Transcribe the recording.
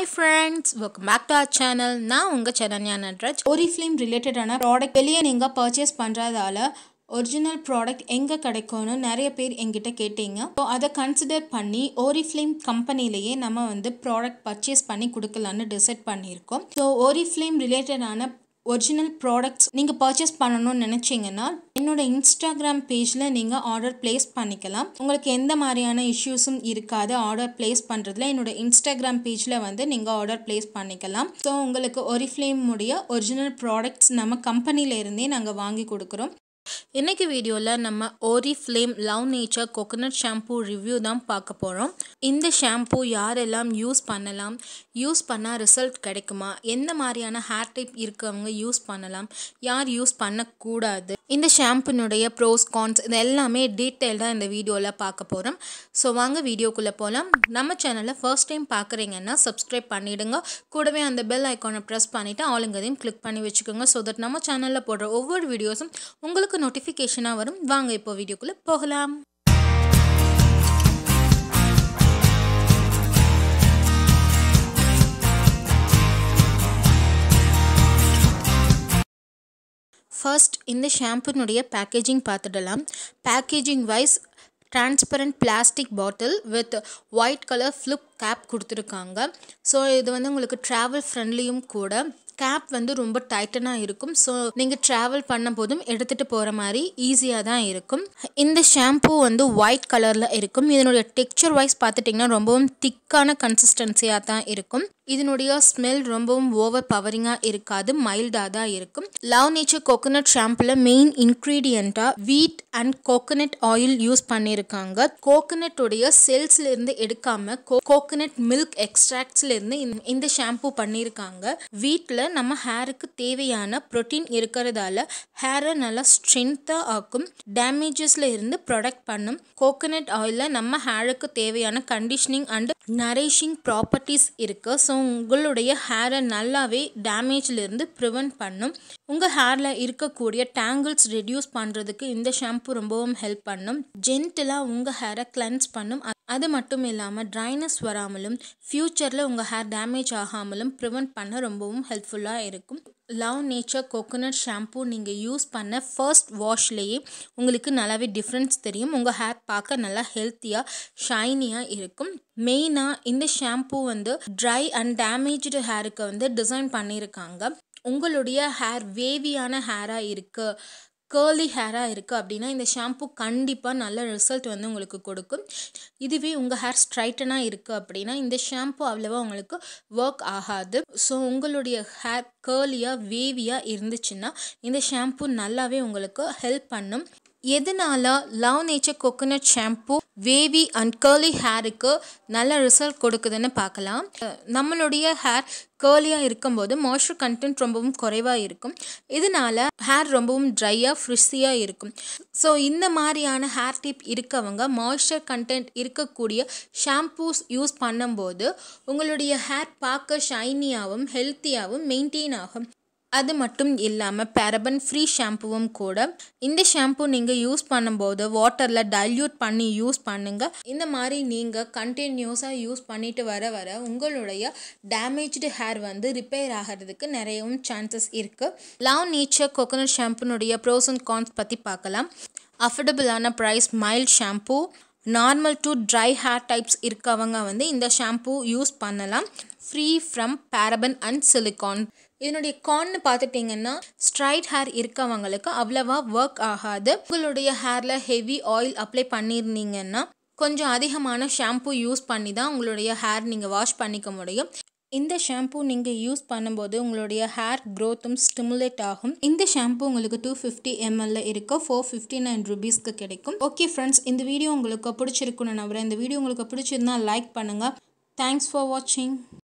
hi friends welcome back to our channel நான் உங்கள் சரண்யா நட்ராஜ் ஒரு ஃபிலிம் ரிலேட்டடான ப்ராடக்ட் வெளியே நீங்கள் பர்ச்சேஸ் பண்ணுறதால ஒரிஜினல் ப்ராடக்ட் எங்கே கிடைக்கும்னு நிறைய பேர் எங்கிட்ட கேட்டீங்க ஸோ அதை கன்சிடர் பண்ணி ஓரிஃப்ளேம் கம்பெனிலேயே நம்ம வந்து ப்ராடக்ட் பர்ச்சேஸ் பண்ணி கொடுக்கலான்னு டிசைட் பண்ணியிருக்கோம் ஸோ ஓரிஃப்ளேம் ரிலேட்டடான ஒரிஜினல் ப்ராடக்ட்ஸ் நீங்கள் பர்ச்சேஸ் பண்ணணும்னு நினச்சிங்கன்னா என்னோட இன்ஸ்டாகிராம் பேஜில் நீங்கள் ஆர்டர் பிளேஸ் பண்ணிக்கலாம் உங்களுக்கு எந்த மாதிரியான இஷ்யூஸும் இருக்காது ஆர்டர் பிளேஸ் பண்ணுறதுல என்னோட இன்ஸ்டாகிராம் பேஜில் வந்து நீங்கள் ஆர்டர் பிளேஸ் பண்ணிக்கலாம் ஸோ உங்களுக்கு ஒரிஃப்ளேம் உடைய ஒரிஜினல் ப்ராடக்ட்ஸ் நம்ம கம்பெனியிலேருந்தே நாங்கள் வாங்கி கொடுக்குறோம் இன்னைக்கு வீடியோவில் நம்ம Oriflame love nature coconut shampoo review தான் பார்க்க போகிறோம் இந்த ஷாம்பூ யாரெல்லாம் யூஸ் பண்ணலாம் யூஸ் பண்ணால் ரிசல்ட் கிடைக்குமா எந்த மாதிரியான ஹேர் டைப் இருக்கவங்க யூஸ் பண்ணலாம் யார் யூஸ் பண்ணக்கூடாது இந்த ஷாம்புனுடைய ப்ரோஸ் கான்ஸ் இது எல்லாமே டீட்டெயில்டாக இந்த வீடியோவில் பார்க்க போகிறோம் ஸோ வாங்க வீடியோக்குள்ளே போகலாம் நம்ம சேனலில் ஃபர்ஸ்ட் டைம் பார்க்குறீங்கன்னா சப்ஸ்கிரைப் பண்ணிவிடுங்க கூடவே அந்த பெல் ஐக்கானை ப்ரெஸ் பண்ணிவிட்டு ஆளுங்கதையும் கிளிக் பண்ணி வச்சுக்கோங்க ஸோ தட் நம்ம சேனலில் போடுற ஒவ்வொரு வீடியோஸும் உங்களுக்கு நோட்டிஃபிகேஷனாக வரும் வாங்க இப்போ வீடியோக்குள்ளே போகலாம் ஃபர்ஸ்ட் இந்த ஷாம்புனுடைய பேக்கேஜிங் பார்த்துடலாம் packaging wise transparent plastic bottle with white colour flip cap கொடுத்துருக்காங்க ஸோ இது வந்து உங்களுக்கு ட்ராவல் ஃப்ரெண்ட்லியும் கூட கேப் வந்து ரொம்ப டைட்டனாக இருக்கும் ஸோ நீங்கள் ட்ராவல் பண்ண போதும் எடுத்துகிட்டு போகிற மாதிரி ஈஸியாக தான் இருக்கும் இந்த ஷாம்பூ வந்து ஒயிட் கலரில் இருக்கும் இதனுடைய டெக்ஸ்சர் வைஸ் பார்த்துட்டிங்கன்னா ரொம்பவும் திக்கான கன்சிஸ்டன்சியாக தான் இருக்கும் இதனுடைய ஸ்மெல் ரொம்பவும் ஓவர் பவரிங்காக இருக்காது மைல்டாக தான் இருக்கும் லவ் நேச்சர் கோகோனட் ஷாம்புல மெயின் இன்க்ரீடியண்ட்டாக wheat and coconut oil use பண்ணியிருக்காங்க கோகோனட்டுடைய செல்ஸ்லேருந்து எடுக்காமல் கோகோனட் மில்க் எக்ஸ்ட்ராக்ட்ஸ்லேருந்து இந்த ஷாம்பு பண்ணியிருக்காங்க வீட்டில் நம்ம ஹேருக்கு தேவையான ப்ரோட்டீன் இருக்கிறதால ஹேரை நல்லா ஸ்ட்ரென்த்தாக ஆக்கும் டேமேஜஸில் இருந்து ப்ரொடக்ட் பண்ணும் கோகோனட் ஆயிலில் நம்ம ஹேருக்கு தேவையான கண்டிஷனிங் அண்ட் நரிஷிங் ப்ராப்பர்ட்டிஸ் இருக்குது ஸோ உங்களுடைய ஹேரை நல்லாவே டேமேஜ்லேருந்து ப்ரிவென்ட் பண்ணும் உங்கள் ஹேரில் இருக்கக்கூடிய டேங்கிள்ஸ் ரெடியூஸ் பண்ணுறதுக்கு இந்த ஷாம்பு ரொம்பவும் ஹெல்ப் பண்ணும் ஜென்டிலாக உங்கள் ஹேரை கிளென்ஸ் பண்ணும் அது மட்டும் இல்லாமல் ட்ரைனஸ் வராமலும் ஃப்யூச்சரில் உங்கள் ஹேர் டேமேஜ் ஆகாமலும் ப்ரிவெண்ட் பண்ண ரொம்பவும் ஹெல்ப்ஃபுல்லாக இருக்கும் லவ் நேச்சர் கோகோனட் ஷாம்பூ நீங்கள் யூஸ் பண்ண ஃபர்ஸ்ட் வாஷ்லேயே உங்களுக்கு நல்லாவே டிஃப்ரென்ஸ் தெரியும் உங்கள் ஹேர் பார்க்க நல்லா ஹெல்த்தியாக ஷைனியாக இருக்கும் மெயினாக இந்த ஷாம்பூ வந்து ட்ரை அண்ட் டேமேஜ்டு ஹேருக்கு வந்து டிசைன் பண்ணியிருக்காங்க உங்களுடைய ஹேர் வேவியான ஹேராக இருக்குது கேர்லி ஹேராக இருக்குது அப்படின்னா இந்த ஷாம்பு கண்டிப்பாக நல்ல ரிசல்ட் வந்து உங்களுக்கு கொடுக்கும் இதுவே உங்கள் ஹேர் ஸ்ட்ரைட்டனாக இருக்குது அப்படின்னா இந்த ஷாம்பு அவ்வளோவா உங்களுக்கு ஒர்க் ஆகாது ஸோ உங்களுடைய ஹேர் கேர்லியாக வேவியாக இருந்துச்சுன்னா இந்த ஷாம்பு நல்லாவே உங்களுக்கு ஹெல்ப் பண்ணும் எதனால love nature coconut shampoo wavy and curly ஹேருக்கு நல்ல ரிசல்ட் கொடுக்குதுன்னு பார்க்கலாம் நம்மளுடைய ஹேர் கேர்லியாக இருக்கும்போது மாய்ஸ்சர் கண்டென்ட் ரொம்பவும் குறைவாக இருக்கும் இதனால் ஹேர் ரொம்பவும் ட்ரையாக ஃப்ரிஷியாக இருக்கும் ஸோ இந்த மாதிரியான ஹேர் டிப் இருக்கவங்க மாய்ஸ்சர் கண்டென்ட் இருக்கக்கூடிய ஷாம்பூஸ் யூஸ் பண்ணும்போது உங்களுடைய ஹேர் பார்க்க ஷைனியாகவும் ஹெல்த்தியாகவும் மெயின்டைன் ஆகும் அது மட்டும் இல்லாமல் பேரபன் ஃப்ரீ ஷாம்புவும் கூட இந்த ஷாம்பு நீங்கள் யூஸ் பண்ணும்போது வாட்டரில் டைல்யூட் பண்ணி யூஸ் பண்ணுங்கள் இந்த மாதிரி நீங்கள் கண்டினியூஸாக யூஸ் பண்ணிட்டு வர வர உங்களுடைய டேமேஜ்டு ஹேர் வந்து ரிப்பேர் ஆகிறதுக்கு நிறையவும் சான்சஸ் இருக்குது லவ் நேச்சர் கோகோனட் ஷாம்புனுடைய ப்ரோஸ் அண்ட் கான்ஸ் பற்றி பார்க்கலாம் அஃபோர்டபுளான price mild shampoo normal to dry hair types இருக்கவங்க வந்து இந்த ஷாம்பூ யூஸ் பண்ணலாம் free from paraben and silicone இதனுடைய கான்னு பார்த்துட்டிங்கன்னா ஸ்ட்ரைட் ஹேர் இருக்கவங்களுக்கு அவ்வளவா ஒர்க் ஆகாது உங்களுடைய ஹேரில் ஹெவி ஆயில் அப்ளை பண்ணியிருந்தீங்கன்னா கொஞ்சம் அதிகமான ஷாம்பு யூஸ் பண்ணி தான் உங்களுடைய ஹேர் நீங்கள் வாஷ் பண்ணிக்க முடியும் இந்த ஷாம்பு நீங்கள் யூஸ் பண்ணும்போது உங்களுடைய ஹேர் க்ரோத்தும் ஸ்டிமுலேட் ஆகும் இந்த ஷாம்பு உங்களுக்கு டூ ஃபிஃப்டி எம்எல்ல இருக்க ஃபோர் ஃபிஃப்டி நைன் ருபீஸ்க்கு கிடைக்கும் ஓகே ஃப்ரெண்ட்ஸ் இந்த வீடியோ உங்களுக்கு பிடிச்சிருக்குன்னு நம்புகிறேன் இந்த வீடியோ உங்களுக்கு பிடிச்சிருந்தா லைக் பண்ணுங்கள் தேங்க்ஸ் ஃபார் வாட்சிங்